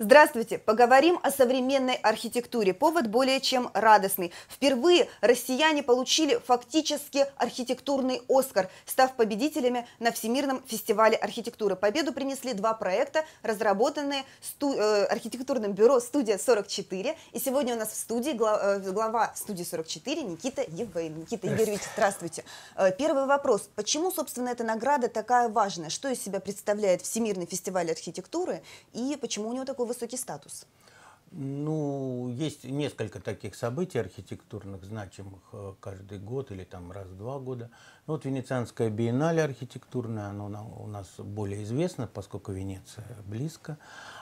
Здравствуйте! Поговорим о современной архитектуре. Повод более чем радостный. Впервые россияне получили фактически архитектурный «Оскар», став победителями на Всемирном фестивале архитектуры. Победу принесли два проекта, разработанные сту- э, архитектурным бюро «Студия 44». И сегодня у нас в студии глава, э, глава «Студии 44» Никита Евгений. Никита Игоревич, здравствуйте! Э, первый вопрос. Почему, собственно, эта награда такая важная? Что из себя представляет Всемирный фестиваль архитектуры? И почему у него такой высокий статус? Ну, есть несколько таких событий архитектурных, значимых э, каждый год или там раз в два года. Ну, вот Венецианская биеннале архитектурная, она у нас более известна, поскольку Венеция близко.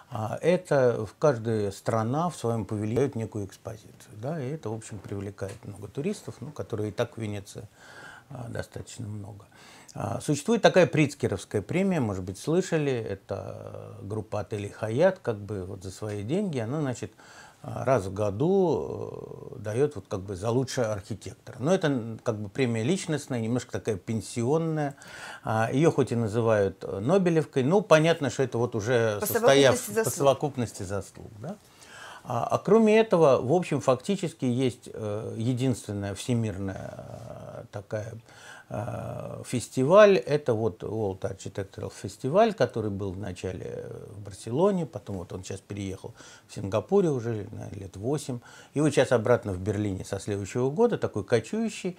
А, это в каждой страна в своем павильоне некую экспозицию. Да, и это, в общем, привлекает много туристов, ну, которые и так в Венеции а, достаточно много. А, существует такая Прицкеровская премия, может быть, слышали, это э, группа отелей «Хаят», как бы вот за свои деньги, она, значит, э, раз в году э, дает вот как бы за лучшего архитектора. Но это как бы премия личностная, немножко такая пенсионная. А, Ее хоть и называют Нобелевкой, но ну, понятно, что это вот уже по состояв совокупности заслуг. по совокупности заслуг. Да? А, а кроме этого, в общем, фактически есть единственная всемирная такая Э, фестиваль. Это вот World Architectural Festival, который был вначале э, в Барселоне, потом вот он сейчас переехал в Сингапуре уже на лет 8. И вот сейчас обратно в Берлине со следующего года, такой кочующий.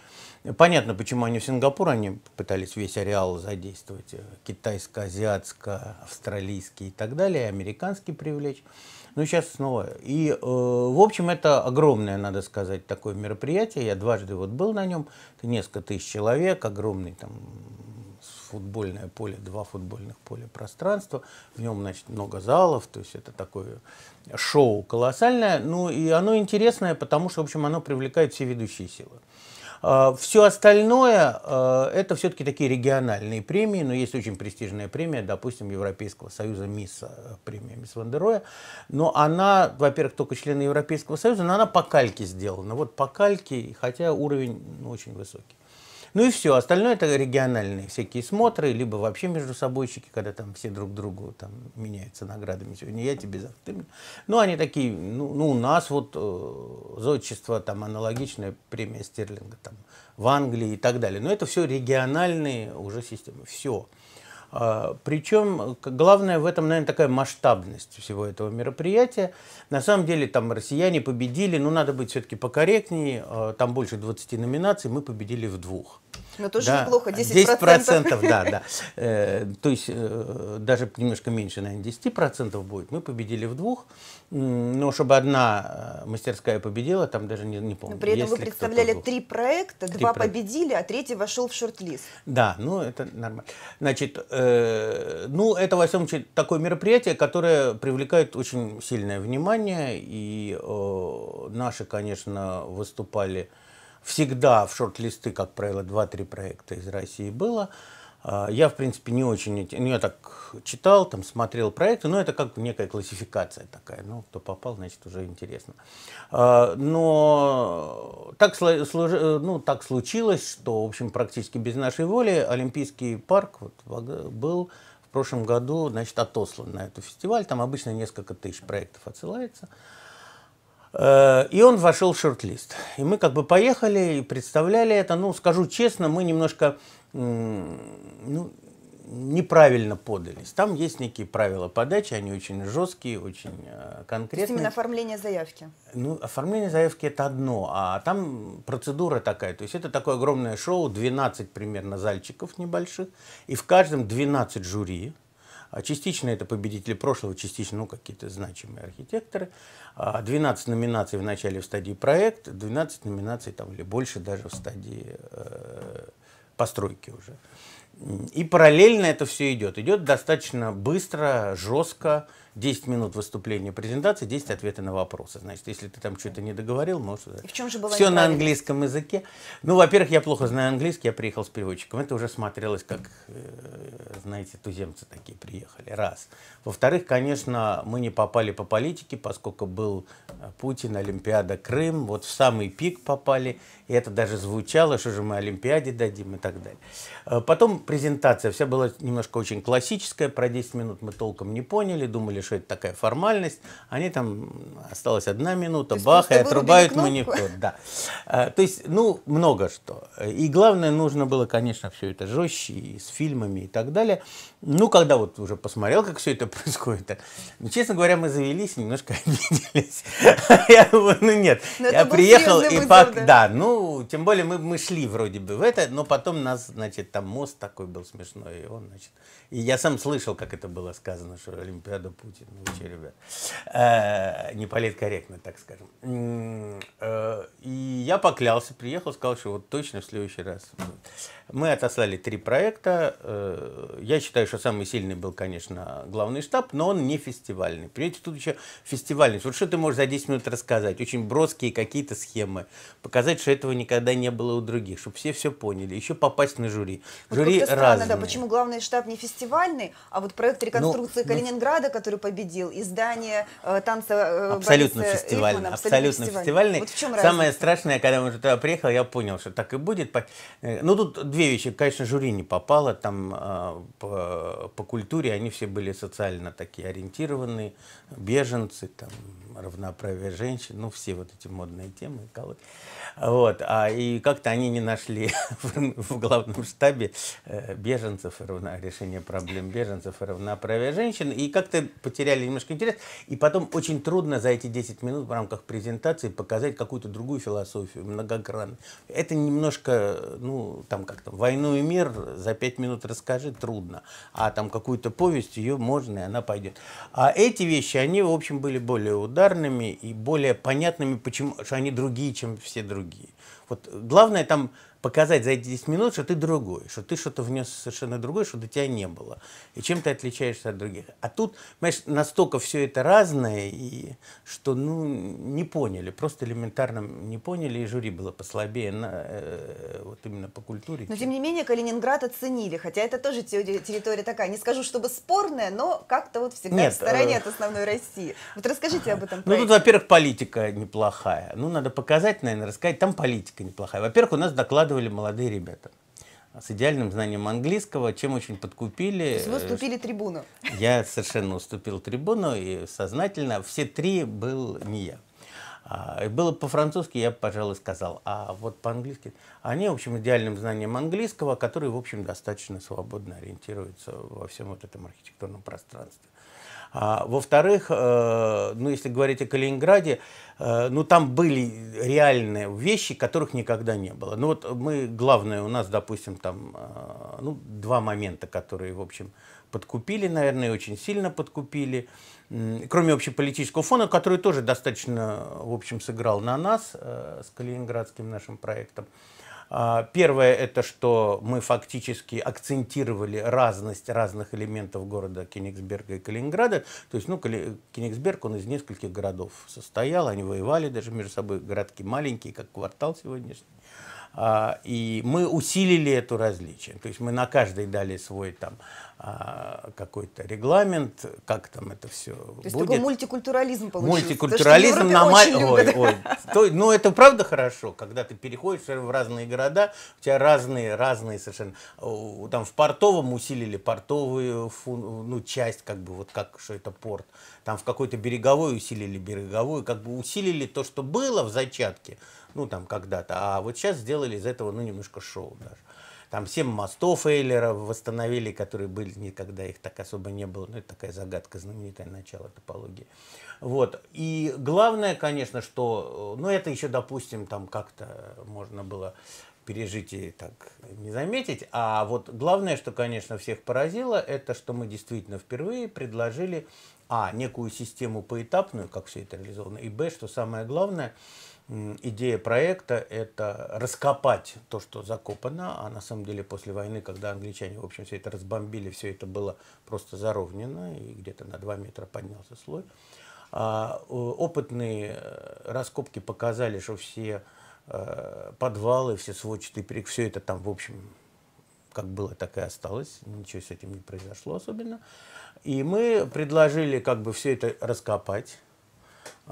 Понятно, почему они в Сингапур, они пытались весь ареал задействовать, э, китайско-азиатско-австралийский и так далее, и американский привлечь. Ну, сейчас снова. И, э, в общем, это огромное, надо сказать, такое мероприятие. Я дважды вот был на нем. Это несколько тысяч человек, огромный там футбольное поле, два футбольных поля пространства. В нем, значит, много залов, то есть это такое шоу колоссальное. Ну, и оно интересное, потому что, в общем, оно привлекает все ведущие силы. А, Все остальное а, – это все-таки такие региональные премии, но есть очень престижная премия, допустим, Европейского Союза МИС, а, премия Мис Вандероя, но она, во-первых, только члены Европейского Союза, но она по кальке сделана. Вот по кальке, хотя уровень ну, очень высокий. Ну и все, остальное это региональные всякие смотры, либо вообще между собойщики, когда там все друг другу там меняются наградами. Сегодня я тебе, завтра ты мне. Ну, они такие, ну, ну у нас вот э, зодчество, там аналогичное премия Стерлинга там в Англии и так далее. Но это все региональные уже системы, все. А, Причем главное в этом, наверное, такая масштабность всего этого мероприятия. На самом деле там россияне победили, но ну, надо быть все-таки покорректнее, а, там больше 20 номинаций, мы победили в двух. Но ну, тоже да, неплохо, 10%. 10%, да, да. Э, то есть э, даже немножко меньше, наверное, 10% будет. Мы победили в двух, но чтобы одна э, мастерская победила, там даже не, не помню. Но при этом вы представляли три проекта, три два проекта. победили, а третий вошел в шорт-лист. Да, ну это нормально. Значит, э, ну это во всем случае такое мероприятие, которое привлекает очень сильное внимание, и э, наши, конечно, выступали всегда в шорт-листы, как правило, 2-3 проекта из России было. А, я, в принципе, не очень... Ну, я так читал, там, смотрел проекты, но это как некая классификация такая. Ну, кто попал, значит, уже интересно. А, но так, ну, так случилось, что, в общем, практически без нашей воли Олимпийский парк вот, был в прошлом году, значит, отослан на этот фестиваль. Там обычно несколько тысяч проектов отсылается. Э, и он вошел в шорт-лист. И мы как бы поехали и представляли это. Ну, скажу честно, мы немножко ну, неправильно подались. Там есть некие правила подачи, они очень жесткие, очень конкретные. Э, То есть именно оформление заявки? Ну, оформление заявки это одно, а там процедура такая. То есть это такое огромное шоу, 12 примерно зальчиков небольших, и в каждом 12 жюри. А частично это победители прошлого, частично ну, какие-то значимые архитекторы. 12 а номинаций в начале в стадии проект, 12 номинаций там, или больше даже в стадии э, постройки уже. И параллельно это все идет. Идет достаточно быстро, жестко, 10 минут выступления, презентации, 10 ответов на вопросы. Значит, если ты там что-то не договорил, можешь... И в чем же было Все на английском языке. Ну, во-первых, я плохо знаю английский, я приехал с переводчиком. Это уже смотрелось, как, э, знаете, туземцы такие приехали. Раз. Во-вторых, конечно, мы не попали по политике, поскольку был э, Путин, Олимпиада, Крым. Вот в самый пик попали. И это даже звучало, что же мы Олимпиаде дадим и так далее. Э, потом презентация вся была немножко очень классическая. Про 10 минут мы толком не поняли. Думали, что это такая формальность. Они там, осталась одна минута, то бах, и отрубают монитор. Да. Э, то есть, ну, много что. И главное, нужно было, конечно, все это жестче, и с фильмами, и так далее. Ну, когда вот уже посмотрел, как все это происходит, ну, честно говоря, мы завелись, немножко обиделись. Я думаю, ну нет, ну, я приехал и пак, да, ну, тем более мы, мы шли вроде бы в это, но потом нас, значит, там мост такой был смешной, и он, значит, и я сам слышал, как это было сказано, что Олимпиада научи, научи ребят. Э, не политкорректно, так скажем. Э, и я поклялся, приехал, сказал, что вот точно в следующий раз. Мы отослали три проекта. Э, я считаю, что самый сильный был, конечно, главный штаб, но он не фестивальный. Понимаете, тут еще фестивальность. Вот что ты можешь за 10 минут рассказать? Очень броские какие-то схемы. Показать, что этого никогда не было у других, чтобы все все поняли. Еще попасть на жюри. Вот жюри странно, разные. да, почему главный штаб не фестивальный, а вот проект ну, реконструкции ну, Калининграда, ну, который победил, издание э, танца э, Абсолютно Бориса фестивальный. Эйфмана, абсолютно, фестивальный. фестивальный. Вот в чем Самое разница? страшное, когда мы уже туда приехали, я понял, что так и будет. Э, ну, тут две вещи. Конечно, жюри не попало, там а, по, по культуре они все были социально такие ориентированные, беженцы, там, равноправие женщин, ну, все вот эти модные темы. Вот, а, и как-то они не нашли в главном штабе э, беженцев, равно, решение проблем беженцев и равноправия женщин, и как-то потеряли немножко интерес. И потом очень трудно за эти 10 минут в рамках презентации показать какую-то другую философию, многогранную. Это немножко, ну, там как-то «Войну и мир» за 5 минут расскажи трудно, а там какую-то повесть ее можно, и она пойдет. А эти вещи, они, в общем, были более удачные, элементарными и более понятными, почему что они другие, чем все другие. Вот главное там показать за эти 10 минут, что ты другой, что ты что-то внес совершенно другое, что до тебя не было. И чем ты отличаешься от других. А тут, понимаешь, настолько все это разное, и, что ну, не поняли, просто элементарно не поняли, и жюри было послабее на, э, вот именно по культуре. Но тем не менее Калининград оценили, хотя это тоже территория такая, не скажу, чтобы спорная, но как-то вот всегда Нет, в стороне э... от основной России. Вот расскажите об этом. Ну тут, во-первых, политика неплохая. Ну надо показать, наверное, рассказать, там политика неплохая. Во-первых, у нас доклады вкладывали молодые ребята с идеальным знанием английского, чем очень подкупили. То есть вы э, уступили трибуну? Я совершенно уступил трибуну и сознательно. Все три был не я. А, и было по-французски, я, пожалуй, сказал. А вот по-английски... Они, в общем, идеальным знанием английского, который, в общем, достаточно свободно ориентируется во всем вот этом архитектурном пространстве. А, Во-вторых, э, ну, если говорить о Калининграде, э, ну, там были реальные вещи, которых никогда не было. Ну, вот мы, главное, у нас, допустим, там, э, ну, два момента, которые, в общем, подкупили, наверное, и очень сильно подкупили. Кроме общеполитического фона, который тоже достаточно, в общем, сыграл на нас э, с калининградским нашим проектом. А, первое – это что мы фактически акцентировали разность разных элементов города Кенигсберга и Калининграда. То есть, ну, Кенигсберг, он из нескольких городов состоял, они воевали даже между собой, городки маленькие, как квартал сегодняшний. А, и мы усилили эту различие. То есть мы на каждой дали свой там а, какой-то регламент, как там это все То будет. есть такой мультикультурализм получился. Мультикультурализм то, на мать. Ой, ну это правда хорошо, когда ты переходишь в разные города, у тебя разные, разные совершенно. Там в портовом усилили портовую ну, часть, как бы вот как, что это порт. Там в какой-то береговой усилили береговую, как бы усилили то, что было в зачатке, ну там когда-то, а вот сейчас сделали из этого ну немножко шоу даже. Там семь мостов Эйлера восстановили, которые были никогда, их так особо не было. Ну, это такая загадка, знаменитое начало топологии. Вот. И главное, конечно, что, э, ну, это еще, допустим, там как-то можно было пережить и так не заметить. А вот главное, что, конечно, всех поразило, это что мы действительно впервые предложили, а, некую систему поэтапную, как все это реализовано, и, б, что самое главное – идея проекта – это раскопать то, что закопано, а на самом деле после войны, когда англичане, в общем, все это разбомбили, все это было просто заровнено, и где-то на 2 метра поднялся слой. А опытные э, раскопки показали, что все э, подвалы, все сводчатые перек, все это там, в общем, как было, так и осталось. Ничего с этим не произошло особенно. И мы предложили как бы все это раскопать,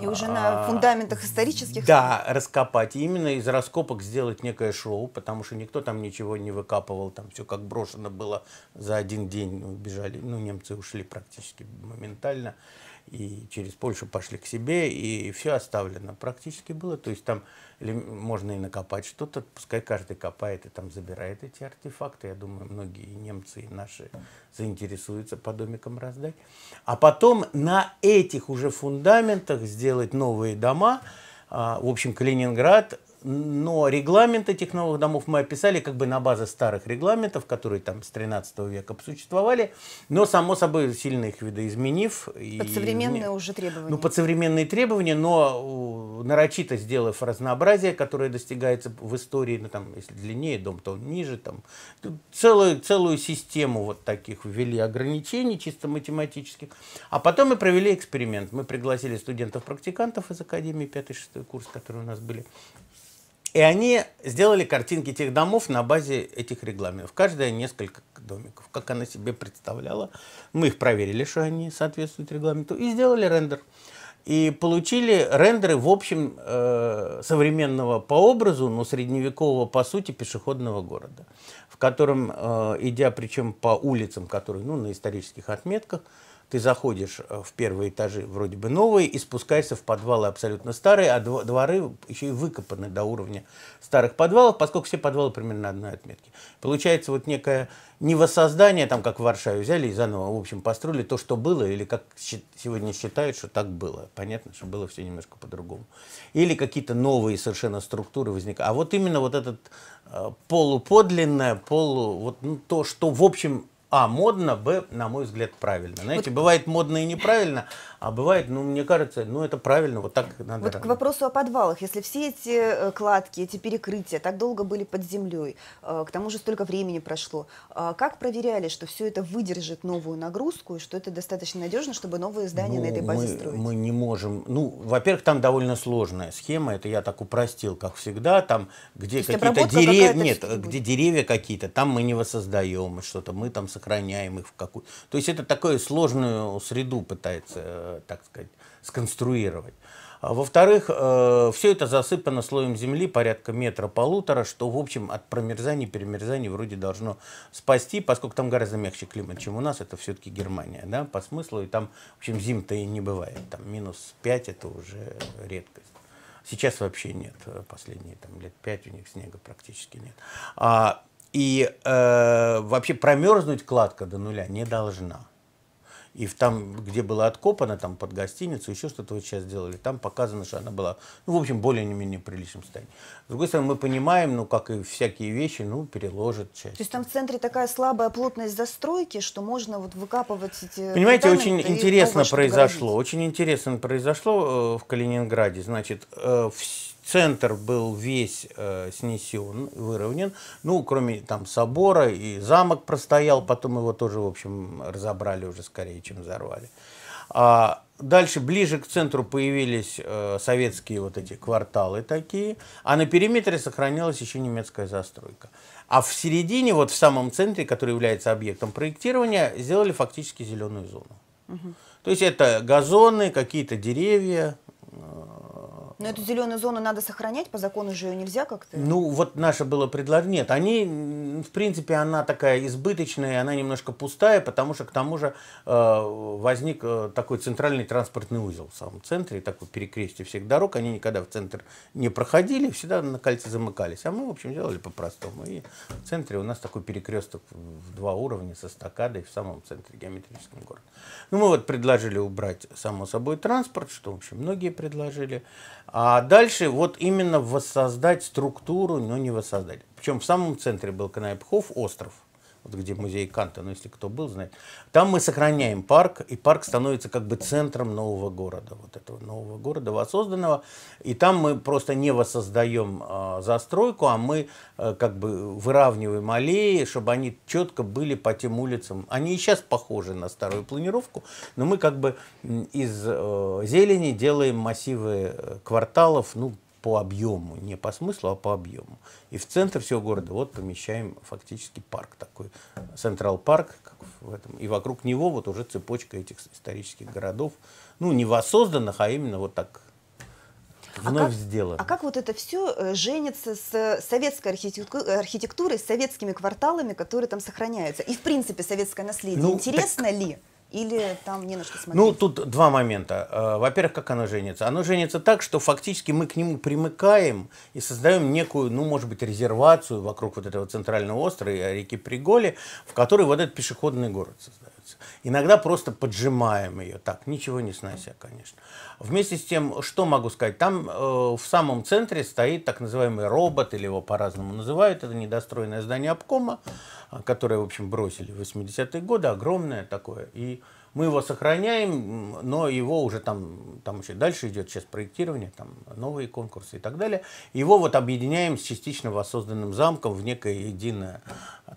и уже на а, фундаментах исторических? Да, раскопать. именно из раскопок сделать некое шоу, потому что никто там ничего не выкапывал, там все как брошено было за один день. Убежали, ну, ну немцы ушли практически моментально и через Польшу пошли к себе, и все оставлено. Практически было. То есть там можно и накопать что-то, пускай каждый копает и там забирает эти артефакты. Я думаю, многие немцы и наши заинтересуются по домикам раздать. А потом на этих уже фундаментах сделать новые дома. А, в общем, Калининград но регламенты этих новых домов мы описали как бы на базе старых регламентов, которые там с 13 века существовали, но, само собой, сильно их видоизменив. Под современные и, уже требования. Ну, под современные требования, но нарочито сделав разнообразие, которое достигается в истории, ну, там, если длиннее дом, то он ниже, там, целую, целую систему вот таких ввели ограничений чисто математических. А потом мы провели эксперимент. Мы пригласили студентов-практикантов из Академии 5-6 курс, которые у нас были, и они сделали картинки тех домов на базе этих регламентов. Каждая несколько домиков, как она себе представляла. Мы их проверили, что они соответствуют регламенту, и сделали рендер. И получили рендеры, в общем, э, современного по образу, но средневекового, по сути, пешеходного города, в котором, э, идя причем по улицам, которые ну, на исторических отметках, ты заходишь э, в первые этажи вроде бы новые и спускаешься в подвалы абсолютно старые, а дворы еще и выкопаны до уровня старых подвалов, поскольку все подвалы примерно на одной отметке. Получается вот некое невоссоздание, там как в Варшаве взяли и заново, в общем, построили то, что было, или как сегодня считают, что так было. Понятно, что было все немножко по-другому. Или какие-то новые совершенно структуры возникают. А вот именно вот этот э, полуподлинное, полу... Вот, ну, то, что, в общем, а, модно, б, на мой взгляд, правильно. Знаете, вот. бывает модно и неправильно, а бывает, ну, мне кажется, ну, это правильно, вот так надо. Вот к вопросу о подвалах. Если все эти э, кладки, эти перекрытия так долго были под землей, э, к тому же столько времени прошло, э, как проверяли, что все это выдержит новую нагрузку и что это достаточно надежно, чтобы новые здания ну, на этой базе мы, строить? Мы не можем. Ну, во-первых, там довольно сложная схема, это я так упростил, как всегда, там, где какие-то деревья, нет, где деревья какие-то, там мы не воссоздаем что-то, мы там сохраняем сохраняем их в какую. То есть это такую сложную среду пытается, э, так сказать, сконструировать. А, во-вторых, э, все это засыпано слоем земли порядка метра-полутора, что, в общем, от промерзания и перемерзания вроде должно спасти, поскольку там гораздо мягче климат, чем у нас, это все-таки Германия, да, по смыслу, и там, в общем, зим-то и не бывает, там минус 5 это уже редкость. Сейчас вообще нет, э, последние там, лет пять у них снега практически нет. А и э, вообще промерзнуть кладка до нуля не должна. И в там, где была откопана, там под гостиницу, еще что-то вот сейчас сделали. там показано, что она была, ну, в общем, более-менее приличном состоянии. С другой стороны, мы понимаем, ну, как и всякие вещи, ну, переложат часть. То есть там в центре такая слабая плотность застройки, что можно вот выкапывать эти... Понимаете, очень интересно произошло, очень интересно произошло в Калининграде. Значит, э, все Центр был весь э, снесен, выровнен. Ну, кроме там собора и замок простоял, потом его тоже, в общем, разобрали уже скорее, чем взорвали. А дальше, ближе к центру появились э, советские вот эти кварталы такие, а на периметре сохранилась еще немецкая застройка. А в середине, вот в самом центре, который является объектом проектирования, сделали фактически зеленую зону. Угу. То есть это газоны, какие-то деревья, но эту зеленую зону надо сохранять, по закону же ее нельзя как-то? Ну, вот наше было предложение. Нет, они, в принципе, она такая избыточная, она немножко пустая, потому что, к тому же, э, возник э, такой центральный транспортный узел в самом центре, такой перекрестие всех дорог, они никогда в центр не проходили, всегда на кольце замыкались. А мы, в общем, делали по-простому. И в центре у нас такой перекресток в два уровня со стакадой в самом центре геометрическом города. Ну, мы вот предложили убрать, само собой, транспорт, что, в общем, многие предложили. А дальше вот именно воссоздать структуру, но не воссоздать. Причем в самом центре был Канайпхов остров – вот где музей Канта, ну если кто был, знает. Там мы сохраняем парк, и парк становится как бы центром нового города, вот этого нового города воссозданного. И там мы просто не воссоздаем э, застройку, а мы э, как бы выравниваем аллеи, чтобы они четко были по тем улицам. Они и сейчас похожи на старую планировку, но мы как бы из э, зелени делаем массивы э, кварталов, ну по объему, не по смыслу, а по объему. И в центр всего города вот помещаем фактически парк такой, Централ Парк, как в этом, и вокруг него вот уже цепочка этих исторических городов, ну не воссозданных, а именно вот так а вновь а как, сделано. А как вот это все э, женится с э, советской архитектурой, с советскими кварталами, которые там сохраняются? И в принципе советское наследие. Ну, Интересно так, ли? Или там не на что смотреть? Ну, тут два момента. Э, во-первых, как оно женится? Оно женится так, что фактически мы к нему примыкаем и создаем некую, ну, может быть, резервацию вокруг вот этого центрального острова и реки Приголи, в которой вот этот пешеходный город создается становится. Иногда просто поджимаем ее, так, ничего не снося, конечно. Вместе с тем, что могу сказать, там э, в самом центре стоит так называемый робот, или его по-разному называют, это недостроенное здание обкома, э, которое, в общем, бросили в 80-е годы, огромное такое, и мы его сохраняем, но его уже там, там еще дальше идет сейчас проектирование, там новые конкурсы и так далее. Его вот объединяем с частично воссозданным замком в некое единое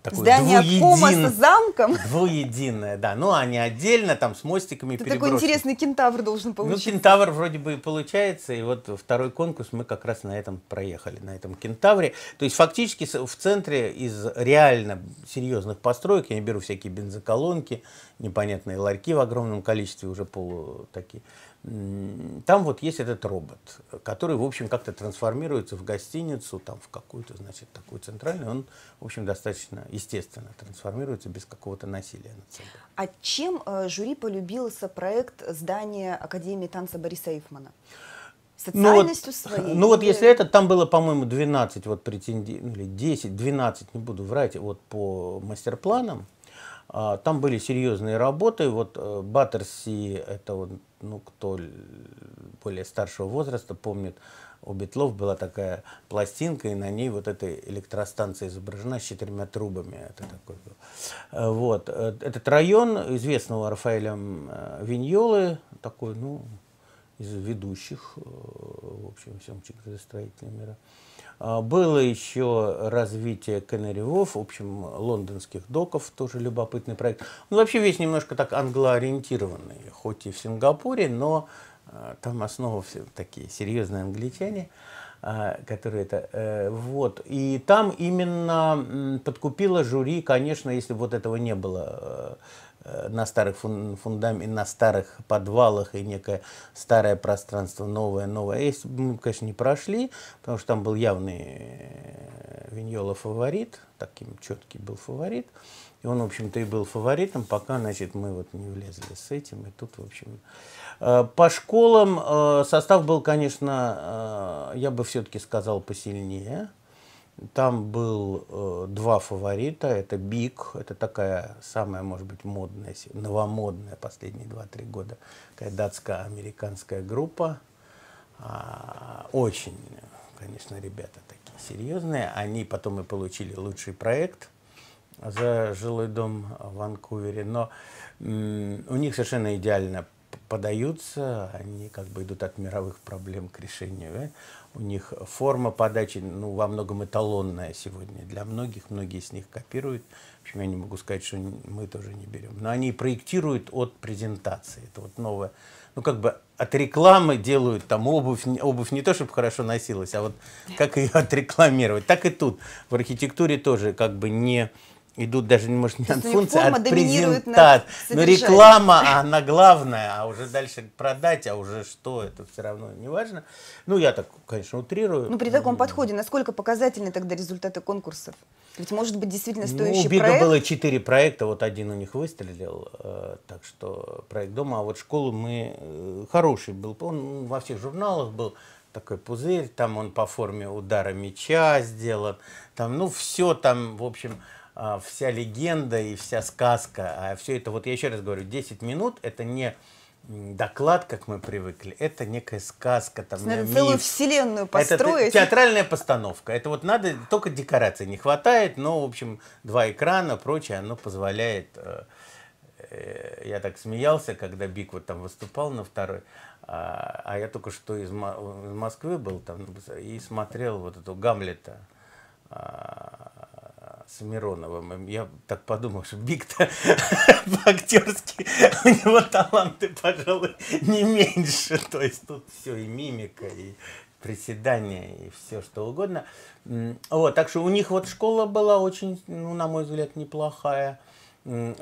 такое Здание двуедин... с замком? Двуединое, да. Ну, они отдельно, там, с мостиками Это такой интересный кентавр должен ну, получиться. Ну, кентавр вроде бы и получается, и вот второй конкурс мы как раз на этом проехали, на этом кентавре. То есть, фактически, в центре из реально серьезных построек, я не беру всякие бензоколонки, непонятные ларьки в огромном количестве уже полу такие, там вот есть этот робот, который, в общем, как-то трансформируется в гостиницу, там в какую-то, значит, такую центральную. Он, в общем, достаточно естественно трансформируется без какого-то насилия над собой. А чем э, жюри полюбился проект здания Академии танца Бориса Эйфмана? Социальностью ну, вот, своей? Ну вот если это, там было, по-моему, 12 вот претендентов, ну или 10, 12, не буду врать, вот по мастер-планам. А, там были серьезные работы. Вот э, Баттерси, это вот ну, кто более старшего возраста помнит, у Бетлов была такая пластинка, и на ней вот эта электростанция изображена с четырьмя трубами. Это такой был. Э, вот. Э, этот район известного Рафаэлем э, Виньолы, такой, ну, из ведущих, в общем, всем чинкостроительного мира. А, было еще развитие Канаревов, в общем, лондонских доков, тоже любопытный проект. Он ну, вообще весь немножко так англоориентированный, хоть и в Сингапуре, но а, там основа все такие серьезные англичане, а, которые это... Э, вот. И там именно подкупило жюри, конечно, если вот этого не было э, Э, на старых фундаментах, на старых подвалах и некое старое пространство, новое, новое. Если мы, конечно, не прошли, потому что там был явный э, Виньола фаворит, таким четкий был фаворит. И он, в общем-то, и был фаворитом, пока, значит, мы вот не влезли с этим. И тут, в общем... Э, по школам состав был, конечно, я бы все-таки сказал, посильнее. Там был э, два фаворита. Это Биг, это такая самая, может быть, модная, новомодная последние 2-3 года, такая датско-американская группа. А, очень, конечно, ребята такие серьезные. Они потом и получили лучший проект за жилой дом в Ванкувере. Но м- у них совершенно идеально подаются, они как бы идут от мировых проблем к решению. Э у них форма подачи ну, во многом эталонная сегодня. Для многих, многие с них копируют. В общем, я не могу сказать, что мы тоже не берем. Но они проектируют от презентации. Это вот новое. Ну, как бы от рекламы делают там обувь. Обувь не то, чтобы хорошо носилась, а вот как ее отрекламировать. Так и тут. В архитектуре тоже как бы не идут даже, может, не от функции, а от презентации. Но реклама, а она главная, а уже дальше продать, а уже что, это все равно не важно. Ну, я так, конечно, утрирую. Ну, при таком подходе, насколько показательны тогда результаты конкурсов? Ведь может быть действительно ну, стоящий ну, у Бига проект? было четыре проекта, вот один у них выстрелил, э, так что проект дома, а вот школу мы... Э, хороший был, он во всех журналах был, такой пузырь, там он по форме удара мяча сделан, там, ну, все там, в общем, а, вся легенда и вся сказка, а все это, вот я еще раз говорю, 10 минут это не доклад, как мы привыкли, это некая сказка, там, Наверное, миф. целую вселенную построить. Это театральная постановка. Это вот надо, только декорации не хватает, но, в общем, два экрана, прочее, оно позволяет... Э, э, я так смеялся, когда Бик вот там выступал на второй, а, а я только что из, из Москвы был там и смотрел вот эту Гамлета а, с Мироновым. Я так подумал, что Биг-то по-актерски у него таланты, пожалуй, не меньше. То есть тут все и мимика, и приседания, и все что угодно. Вот, так что у них вот школа была очень, ну, на мой взгляд, неплохая.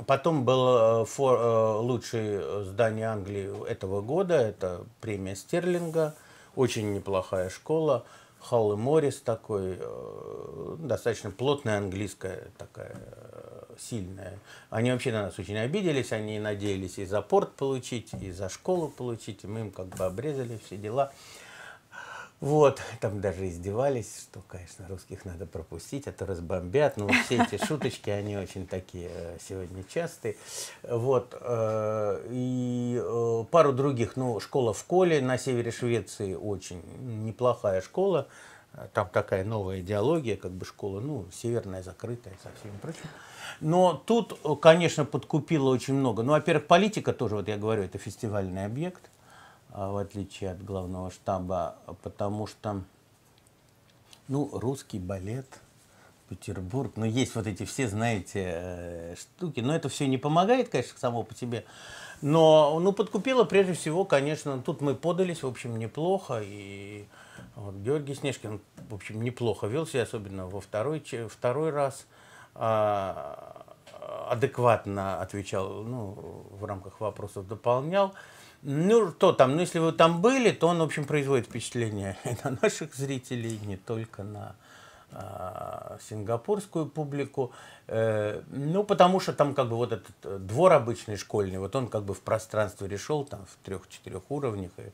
Потом был э, фор, э, лучшее здание Англии этого года, это премия Стерлинга, очень неплохая школа. Холл и Моррис такой, э, достаточно плотная английская такая, э, сильная. Они вообще на нас очень обиделись, они надеялись и за порт получить, и за школу получить, и мы им как бы обрезали все дела. Вот, там даже издевались, что, конечно, русских надо пропустить, а то разбомбят. Но ну, все эти шуточки, они очень такие э, сегодня частые. Вот, э, и э, пару других, ну, школа в Коле на севере Швеции очень неплохая школа. Там такая новая идеология, как бы школа, ну, северная, закрытая, со всеми прочим. Но тут, конечно, подкупило очень много. Ну, во-первых, политика тоже, вот я говорю, это фестивальный объект а, в отличие от главного штаба, потому что, ну, русский балет, Петербург, ну, есть вот эти все, знаете, э, штуки, но это все не помогает, конечно, само по себе, но, ну, подкупило прежде всего, конечно, тут мы подались, в общем, неплохо, и вот Георгий Снежкин, в общем, неплохо вел себя, особенно во второй, второй раз, а, а, адекватно отвечал, ну, в рамках вопросов дополнял, ну, что там, ну, если вы там были, то он, в общем, производит впечатление и на наших зрителей, не только на э, сингапурскую публику. Э, ну, потому что там как бы вот этот э, двор обычный школьный, вот он как бы в пространство решил, там в трех-четырех уровнях. И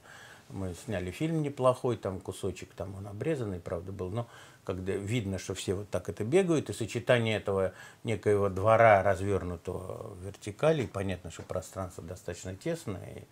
мы сняли фильм неплохой, там кусочек, там он обрезанный, правда, был, но когда видно, что все вот так это бегают, и сочетание этого некоего двора, развернутого в вертикали, понятно, что пространство достаточно тесное, и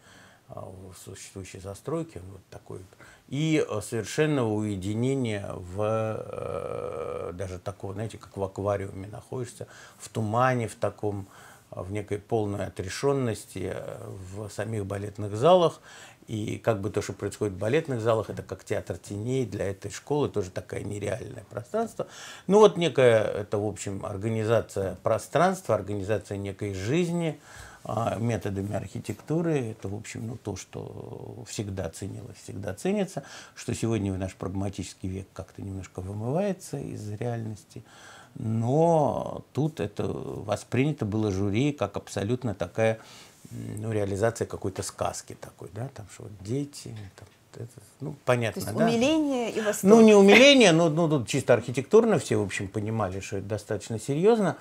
а, существующей застройки, вот такой, и э, совершенного уединения в э, даже такого, знаете, как в аквариуме находишься, в тумане, в таком, а, в некой полной отрешенности э, в самих балетных залах. И как бы то, что происходит в балетных залах, это как театр теней для этой школы, тоже такое нереальное пространство. Ну вот некая, это в общем организация пространства, организация некой жизни – а методами архитектуры. Это, в общем, ну, то, что всегда ценилось, всегда ценится, что сегодня наш прагматический век как-то немножко вымывается из реальности. Но тут это воспринято было жюри как абсолютно такая ну, реализация какой-то сказки такой, да, там что вот дети, там, это, ну, понятно, То есть да? умиление и восторг. Ну, не умиление, но ну, тут чисто архитектурно все, в общем, понимали, что это достаточно серьезно.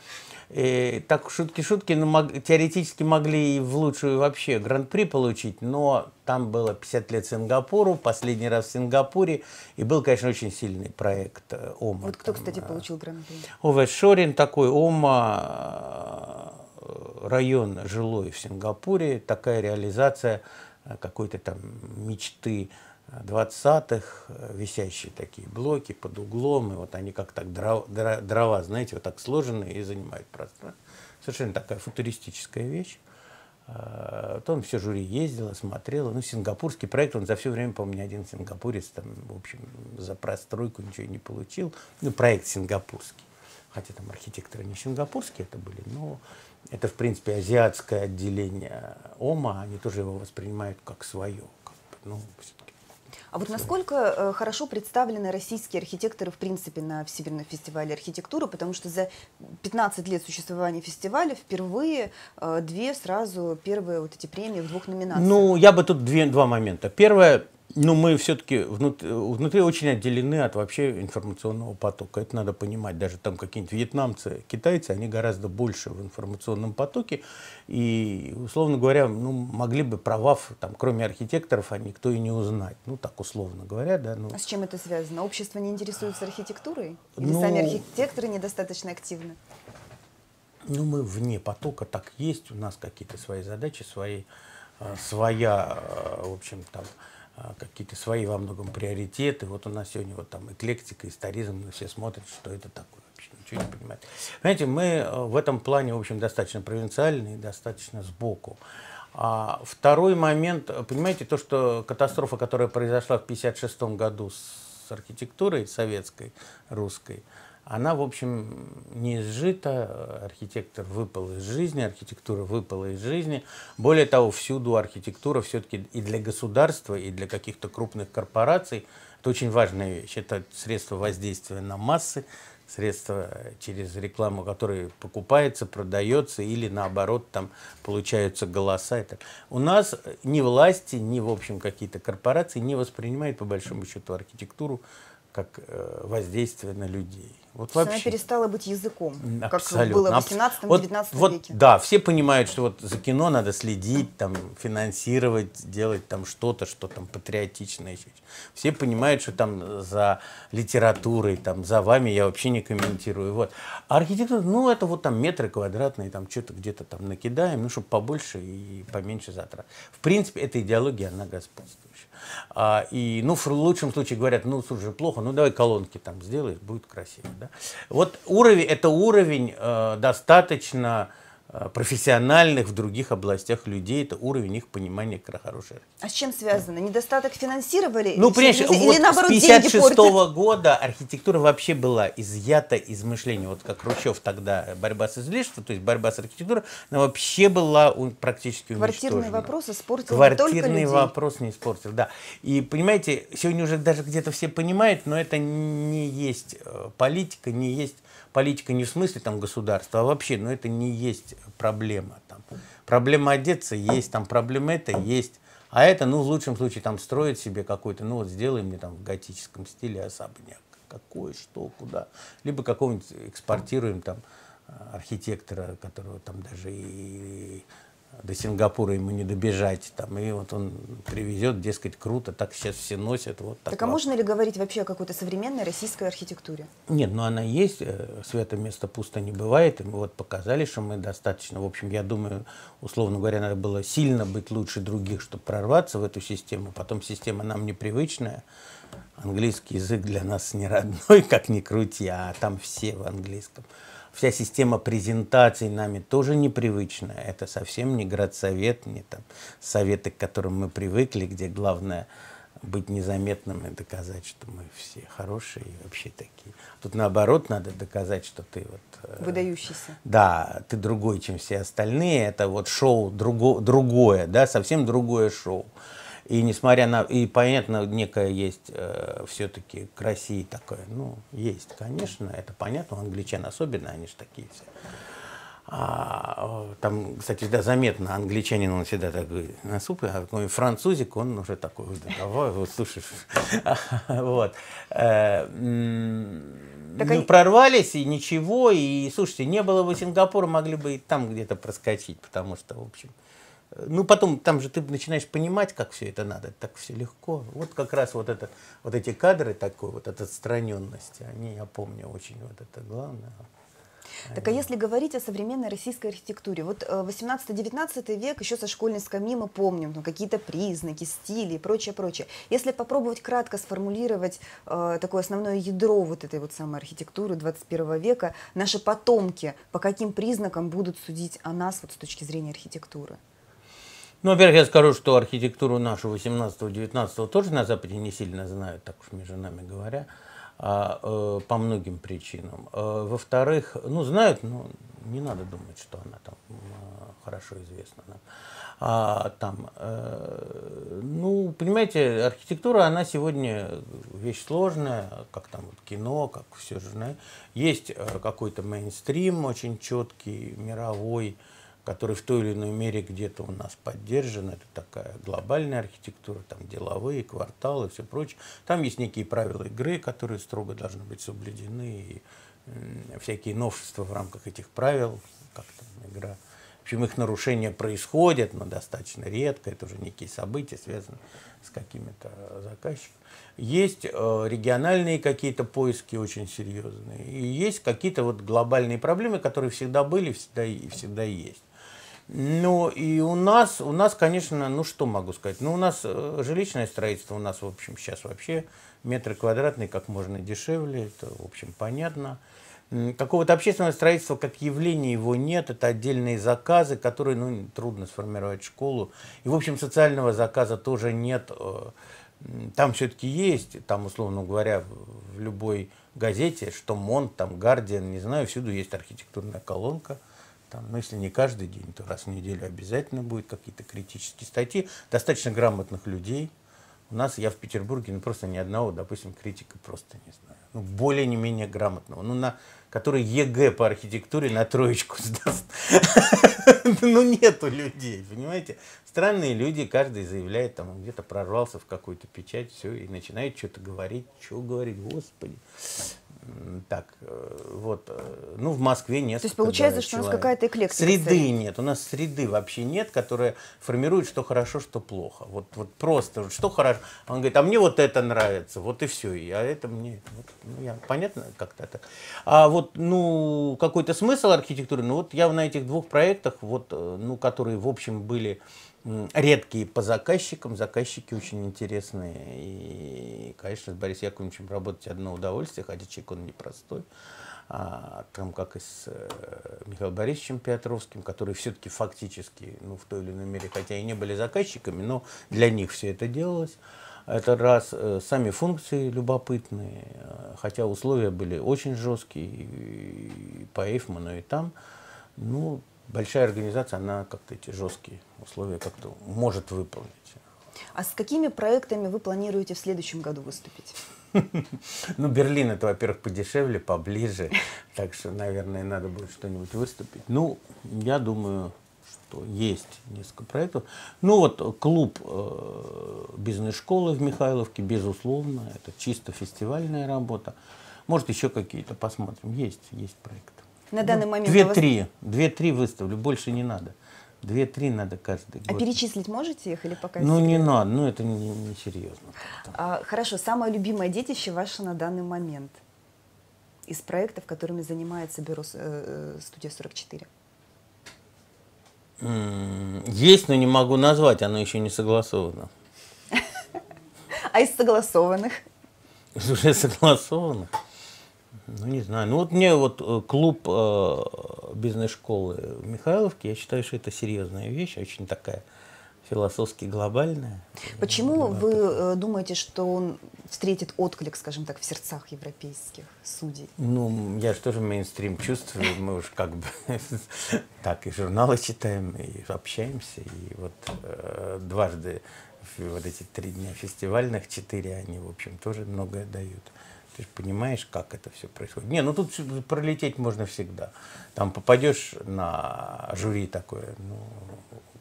И, так шутки-шутки, но ну, мог, теоретически могли и в лучшую вообще гран-при получить, но там было 50 лет Сингапуру, последний раз в Сингапуре, и был, конечно, очень сильный проект э, ОМА. Вот кто, там, кстати, э, получил гран-при? Ове Шорин такой, ОМА, э, район жилой в Сингапуре, такая реализация какой-то там мечты 20-х, э, висящие такие блоки под углом, и вот они как так дрова, дрова знаете, вот так сложены и занимают пространство. Совершенно такая футуристическая вещь. А, потом все жюри ездило, смотрело. Ну, сингапурский проект, он за все время, по-моему, ни один сингапурец там, в общем, за простройку ничего не получил. Ну, проект сингапурский. Хотя там архитекторы не сингапурские это были, но это, в принципе, азиатское отделение ОМА, они тоже его воспринимают как свое. Как ну, все а вот насколько э, хорошо представлены российские архитекторы, в принципе, на Всемирном фестивале архитектуры? Потому что за 15 лет существования фестиваля впервые э, две сразу первые вот эти премии в двух номинациях. Ну, я бы тут две, два момента. Первое, ну мы все-таки внутри, внутри очень отделены от вообще информационного потока. Это надо понимать. Даже там какие-нибудь вьетнамцы, китайцы, они гораздо больше в информационном потоке. И, условно говоря, ну, могли бы провав, там, кроме архитекторов, а никто и не узнать. Ну, так условно говоря. Да, ну. А с чем это связано? Общество не интересуется архитектурой? Или ну, сами архитекторы недостаточно активны? Ну, мы вне потока так есть. У нас какие-то свои задачи, свои, э, своя, э, в общем, там, э, а, какие-то свои во многом приоритеты. Вот у нас сегодня вот там эклектика, историзм, и все смотрят, что это такое вообще, ничего не понимают. Понимаете, мы э, в этом плане, в общем, достаточно провинциальны, достаточно сбоку. А второй момент, э, понимаете, то, что катастрофа, которая произошла в 1956 году с архитектурой советской, русской, она, в общем, не изжита, архитектор выпал из жизни, архитектура выпала из жизни. Более того, всюду архитектура все-таки и для государства, и для каких-то крупных корпораций – это очень важная вещь. Это средство воздействия на массы, средство через рекламу, которые покупается, продается или наоборот там получаются голоса. Это. У нас ни власти, ни в общем какие-то корпорации не воспринимают по большому счету архитектуру как э, воздействие на людей. Вот вообще. Она перестала быть языком, Абсолютно. как было в 18-19 вот, веке. Вот, да, все понимают, что вот за кино надо следить, там, финансировать, делать там что-то, что там патриотичное. Все понимают, что там за литературой, там, за вами я вообще не комментирую. Вот. А архитектура, ну, это вот там метры квадратные, там что-то где-то там накидаем, ну, чтобы побольше и поменьше затрат. В принципе, эта идеология, она господствующая. А, и, ну, в лучшем случае говорят, ну, слушай, плохо, ну, давай колонки там сделаешь, будет красиво. Да? Вот уровень, это уровень э, достаточно Э, профессиональных в других областях людей, это уровень их понимания хороший. А с чем связано? Недостаток финансировали? Ну, понимаешь, или, вот или, наоборот, с 56 года архитектура вообще была изъята из мышления. Вот как Хрущев тогда, э, борьба с излишеством, то есть борьба с архитектурой, она вообще была практически уничтожена. вопрос испортил Квартирный не только людей. вопрос не испортил, да. И, понимаете, сегодня уже даже где-то все понимают, но это не есть э, политика, не есть политика не в смысле там государства, а вообще, ну это не есть проблема. Там. Проблема одеться есть, там проблема это есть. А это, ну, в лучшем случае, там, строить себе какой-то, ну, вот сделай мне там в готическом стиле особняк. какое что, куда. Либо какого-нибудь экспортируем там а, архитектора, которого там даже и до Сингапура ему не добежать, там, и вот он привезет, дескать, круто, так сейчас все носят. Вот так, так а можно ли говорить вообще о какой-то современной российской архитектуре? Нет, но ну она есть, э, свято место пусто не бывает, и мы вот показали, что мы достаточно, в общем, я думаю, условно говоря, надо было сильно быть лучше других, чтобы прорваться в эту систему, потом система нам непривычная, английский язык для нас не родной, как ни крути, а там все в английском вся система презентаций нами тоже непривычная Это совсем не градсовет, не там советы, к которым мы привыкли, где главное быть незаметным и доказать, что мы все хорошие и вообще такие. Тут наоборот надо доказать, что ты вот... Э, Выдающийся. Да, ты другой, чем все остальные. Это вот шоу друго, другое, да, совсем другое шоу. И несмотря на... И, понятно, некое есть э, все-таки к России такое. Ну, есть, конечно, это понятно. У англичан особенно, они же такие все. А, э, там, кстати, да, заметно, англичанин, он всегда такой на супе, а такой ну, французик, он уже такой, да, давай, вот, слушай, вот. Э, ну, прорвались, и ничего, и, слушайте, не было бы Сингапура, могли бы и там где-то проскочить, потому что, в общем, ну, потом, там же ты начинаешь понимать, как все это надо, так все легко. Вот как раз вот, это, вот эти кадры такой, вот от отстраненности, они, я помню, очень вот это главное. Так а если говорить о современной российской архитектуре, вот 18-19 э, век еще со школьной скамьи мы помним, ну, какие-то признаки, стили и прочее, прочее. Если попробовать кратко сформулировать э, такое основное ядро вот этой вот самой архитектуры 21 века, наши потомки по каким признакам будут судить о нас вот с точки зрения архитектуры? Ну, во-первых, я скажу, что архитектуру нашу 18-19 тоже на Западе не сильно знают, так уж между нами говоря, а, э, по многим причинам. А, во-вторых, ну, знают, но не надо думать, что она там э, хорошо известна нам. А, там, э, ну, понимаете, архитектура, она сегодня вещь сложная, как там вот кино, как все же, есть э, какой-то мейнстрим очень четкий, мировой, которые в той или иной мере где-то у нас поддержаны. Это такая глобальная архитектура, там деловые кварталы и все прочее. Там есть некие правила игры, которые строго должны быть соблюдены, и всякие новшества в рамках этих правил, как там игра. В общем, их нарушения происходят, но достаточно редко. Это уже некие события, связанные с какими-то заказчиками. Есть э, региональные какие-то поиски очень серьезные. И есть какие-то вот глобальные проблемы, которые всегда были всегда и всегда есть. Ну и у нас, у нас, конечно, ну что могу сказать, ну у нас э, жилищное строительство у нас, в общем, сейчас вообще метры квадратные как можно дешевле, это, в общем, понятно. Какого-то общественного строительства как явления его нет, это отдельные заказы, которые, ну, трудно сформировать школу. И, в общем, социального заказа тоже нет. Э, там все-таки есть, там, условно говоря, в любой газете, что Монт, там, Гардиан, не знаю, всюду есть архитектурная колонка – там, ну, если не каждый день, то раз в неделю обязательно будет какие-то критические статьи, достаточно грамотных людей. У нас, я в Петербурге, ну, просто ни одного, допустим, критика просто не знаю. Ну, более не менее грамотного. Ну, на, который ЕГЭ по архитектуре на троечку сдаст. Ну, нету людей, понимаете? Странные люди, каждый заявляет, там, где-то прорвался в какую-то печать, все, и начинает что-то говорить. Что говорить, господи. Так, э, вот, э, ну, в Москве нет. То есть получается, что у нас какая-то эклектика Среды стоит. нет, у нас среды вообще нет, которая формирует, что хорошо, что плохо. Вот, вот просто, что хорошо. Он говорит, а мне вот это нравится, вот и все, и, а это мне, вот, ну, я, понятно как-то это. А вот, ну, какой-то смысл архитектуры, ну, вот я на этих двух проектах, вот, э, ну, которые, в общем, были... Э, редкие по заказчикам, заказчики очень интересные. И, конечно, с Борисом Яковлевичем работать одно удовольствие, хотя человек он непростой. А, там как и с э, Михаилом Борисовичем Петровским, которые все-таки фактически, ну, в той или иной мере, хотя и не были заказчиками, но для них все это делалось. Это раз, э, сами функции любопытные, э, хотя условия были очень жесткие и по Эйфману, и там. Ну, большая организация, она как-то эти жесткие условия как-то может выполнить. А с какими проектами вы планируете в следующем году выступить? Ну, Берлин это, во-первых, подешевле, поближе, так что, наверное, надо будет что-нибудь выступить. Ну, я думаю, что есть несколько проектов. Ну, вот клуб э, бизнес-школы в Михайловке, безусловно, это чисто фестивальная работа. Может, еще какие-то посмотрим. Есть, есть проекты. На данный ну, момент... Две-три. Вас... Две-три выставлю, больше не надо. Две-три надо каждый а год. А перечислить можете их или пока Ну, не надо, ну это не, не серьезно. А, хорошо, самое любимое детище ваше на данный момент из проектов, которыми занимается бюро э, э, студия 44? Есть, но не могу назвать, оно еще не согласовано. А из согласованных? Уже согласовано. Ну, не знаю. Ну, вот мне вот э, клуб э, бизнес-школы в Михайловке, я считаю, что это серьезная вещь, очень такая философски глобальная. Почему вы э, думаете, что он встретит отклик, скажем так, в сердцах европейских судей? Ну, я же тоже мейнстрим чувствую, мы уж как бы так и журналы читаем, и общаемся, и вот э, дважды вот эти три дня фестивальных, четыре, они, в общем, тоже многое дают. Ты же понимаешь, как это все происходит. Не, ну тут пролететь можно всегда. Там попадешь на жюри такое, ну,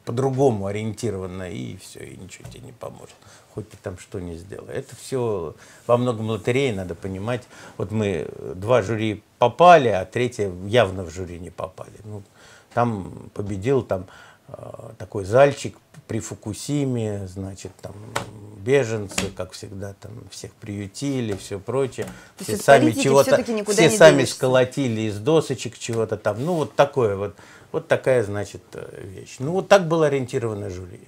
по-другому ориентировано, и все, и ничего тебе не поможет. Хоть ты там что не сделай. Это все во многом лотереи, надо понимать. Вот мы э, два жюри попали, а третье явно в жюри не попали. Ну, там победил, там Э, такой зальчик при Фукусиме, значит, там беженцы, как всегда, там всех приютили, все прочее. То все сами чего-то, все сами денешься. сколотили из досочек чего-то там. Ну, вот такое вот, вот такая, значит, э, вещь. Ну, вот так была ориентирована жюри.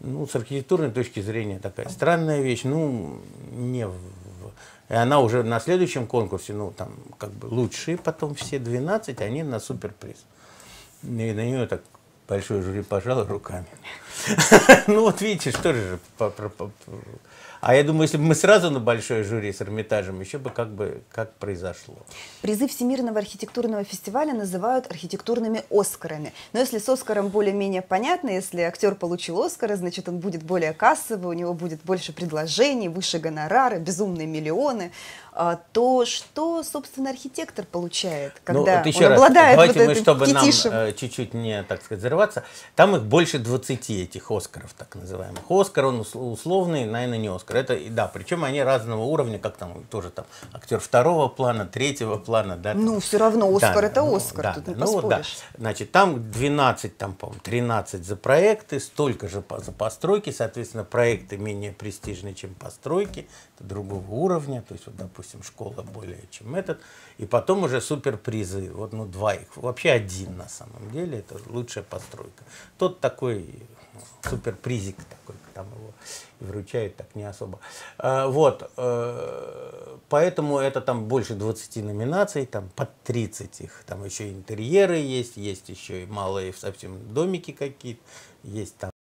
Ну, с архитектурной точки зрения такая странная вещь, ну, не в... И она уже на следующем конкурсе, ну, там, как бы лучшие потом все 12, они на суперприз. И на нее так большой жюри пожало руками. Ну вот видите, что же... А я думаю, если бы мы сразу на большой жюри с Эрмитажем, еще бы как бы как произошло. Призы Всемирного архитектурного фестиваля называют архитектурными Оскарами. Но если с Оскаром более-менее понятно, если актер получил Оскара, значит он будет более кассовый, у него будет больше предложений, выше гонорары, безумные миллионы. А, то что, собственно, архитектор получает, ну, когда ну, вот еще он раз, обладает давайте вот мы, этим чтобы фетишем. нам э, чуть-чуть не, так сказать, взорваться, там их больше 20 этих Оскаров, так называемых. Оскар, он условный, наверное, не Оскар. Это, да, причем они разного уровня, как там тоже там актер второго плана, третьего плана, да. Ну, там. Ну, все равно Оскар да, это ну, Оскар, да, тут да, не ну, поспоришь. Да. Значит, там 12, там, по-моему, 13 за проекты, столько же за постройки, соответственно, проекты менее престижные, чем постройки, это другого уровня, то есть, вот, допустим, допустим, школа более, чем этот. И потом уже суперпризы, вот ну два их, вообще один на самом деле, это лучшая постройка. Тот такой ну, суперпризик такой, там его вручают так не особо. А, вот, э, поэтому это там больше 20 номинаций, там под 30 их, там еще интерьеры есть, есть еще и малые совсем домики какие-то, есть там